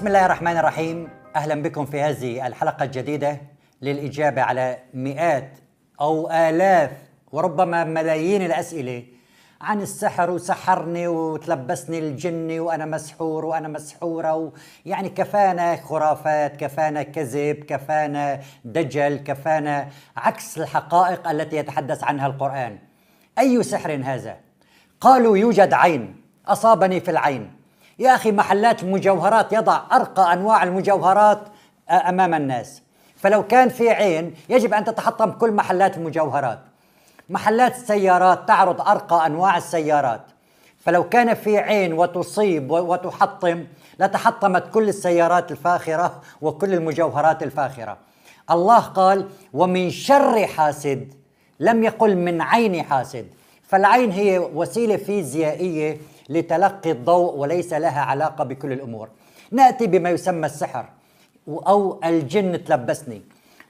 بسم الله الرحمن الرحيم اهلا بكم في هذه الحلقه الجديده للاجابه على مئات او الاف وربما ملايين الاسئله عن السحر وسحرني وتلبسني الجن وانا مسحور وانا مسحوره ويعني كفانا خرافات كفانا كذب كفانا دجل كفانا عكس الحقائق التي يتحدث عنها القران اي سحر هذا قالوا يوجد عين اصابني في العين يا أخي محلات المجوهرات يضع أرقى أنواع المجوهرات آه، أمام الناس فلو كان في عين يجب أن تتحطم كل محلات المجوهرات محلات السيارات تعرض أرقى أنواع السيارات فلو كان في عين وتصيب وتحطم لتحطمت كل السيارات الفاخرة وكل المجوهرات الفاخرة الله قال ومن شر حاسد لم يقل من عين حاسد فالعين هي وسيلة فيزيائية لتلقي الضوء وليس لها علاقة بكل الأمور نأتي بما يسمى السحر أو الجن تلبسني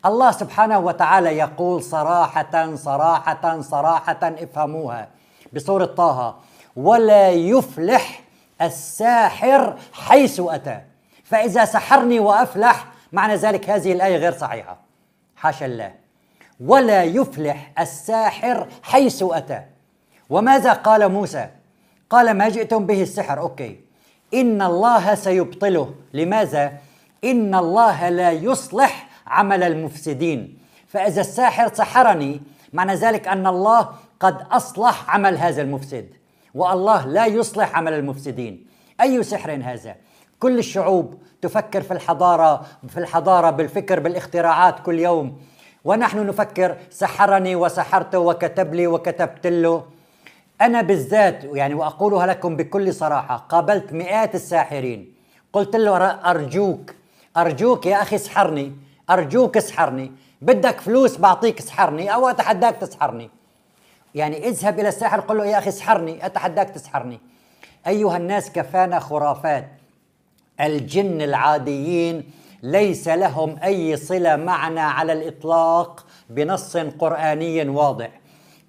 الله سبحانه وتعالى يقول صراحة صراحة صراحة افهموها بصورة طه ولا يفلح الساحر حيث أتى فإذا سحرني وأفلح معنى ذلك هذه الآية غير صحيحة حاشا الله ولا يفلح الساحر حيث أتى وماذا قال موسى قال ما جئتم به السحر اوكي ان الله سيبطله لماذا ان الله لا يصلح عمل المفسدين فاذا الساحر سحرني معنى ذلك ان الله قد اصلح عمل هذا المفسد والله لا يصلح عمل المفسدين اي سحر هذا كل الشعوب تفكر في الحضاره في الحضاره بالفكر بالاختراعات كل يوم ونحن نفكر سحرني وسحرته وكتب لي وكتبت له أنا بالذات يعني وأقولها لكم بكل صراحة قابلت مئات الساحرين قلت له أرجوك أرجوك يا أخي سحرني أرجوك سحرني بدك فلوس بعطيك سحرني أو أتحداك تسحرني يعني اذهب إلى الساحر قل له يا أخي سحرني أتحداك تسحرني أيها الناس كفانا خرافات الجن العاديين ليس لهم أي صلة معنا على الإطلاق بنص قرآني واضح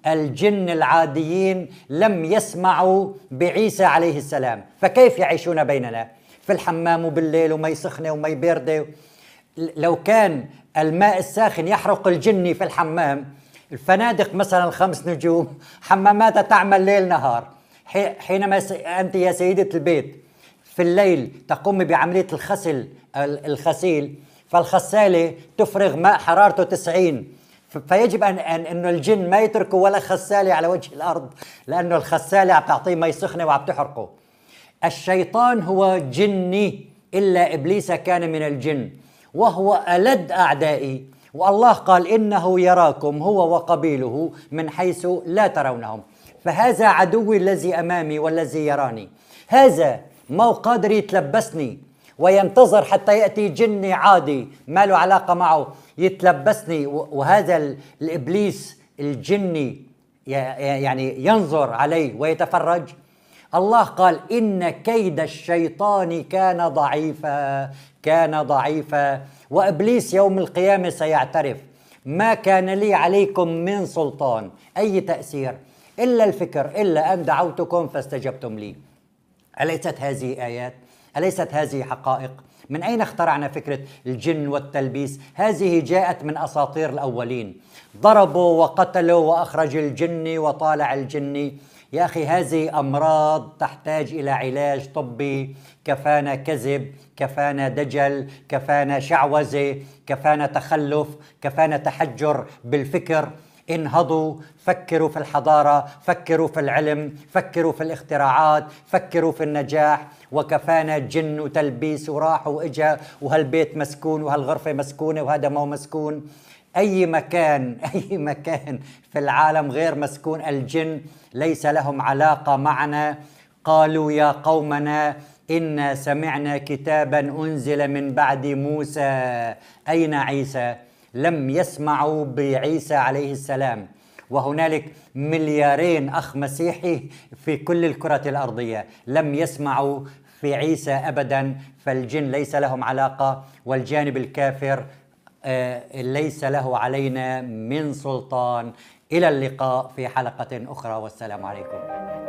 الجن العاديين لم يسمعوا بعيسى عليه السلام فكيف يعيشون بيننا في الحمام وبالليل ومي سخنة ومي باردة لو كان الماء الساخن يحرق الجني في الحمام الفنادق مثلا الخمس نجوم حماماتها تعمل ليل نهار حينما أنت يا سيدة البيت في الليل تقوم بعملية الخسل الخسيل فالخسالة تفرغ ماء حرارته 90 فيجب ان ان انه الجن ما يتركوا ولا خساله على وجه الارض لانه الخساله عم تعطيه مي سخنه وعم تحرقه. الشيطان هو جني الا ابليس كان من الجن وهو الد اعدائي والله قال انه يراكم هو وقبيله من حيث لا ترونهم فهذا عدوي الذي امامي والذي يراني هذا ما قادر يتلبسني وينتظر حتى يأتي جني عادي ما له علاقة معه يتلبسني وهذا الإبليس الجني يعني ينظر علي ويتفرج الله قال إن كيد الشيطان كان ضعيفا كان ضعيفا وإبليس يوم القيامة سيعترف ما كان لي عليكم من سلطان أي تأثير إلا الفكر إلا أن دعوتكم فاستجبتم لي أليست هذه آيات أليست هذه حقائق؟ من أين اخترعنا فكرة الجن والتلبيس؟ هذه جاءت من أساطير الأولين ضربوا وقتلوا وأخرج الجن وطالع الجني يا أخي هذه أمراض تحتاج إلى علاج طبي كفانا كذب كفانا دجل كفانا شعوذة كفانا تخلف كفانا تحجر بالفكر انهضوا فكروا في الحضارة فكروا في العلم فكروا في الاختراعات فكروا في النجاح وكفانا جن وتلبيس وراح وإجا وهالبيت مسكون وهالغرفة مسكونة وهذا ما هو مسكون أي مكان أي مكان في العالم غير مسكون الجن ليس لهم علاقة معنا قالوا يا قومنا إنا سمعنا كتابا أنزل من بعد موسى أين عيسى؟ لم يسمعوا بعيسى عليه السلام وهنالك مليارين اخ مسيحي في كل الكره الارضيه لم يسمعوا في عيسى ابدا فالجن ليس لهم علاقه والجانب الكافر آه، ليس له علينا من سلطان الى اللقاء في حلقه اخرى والسلام عليكم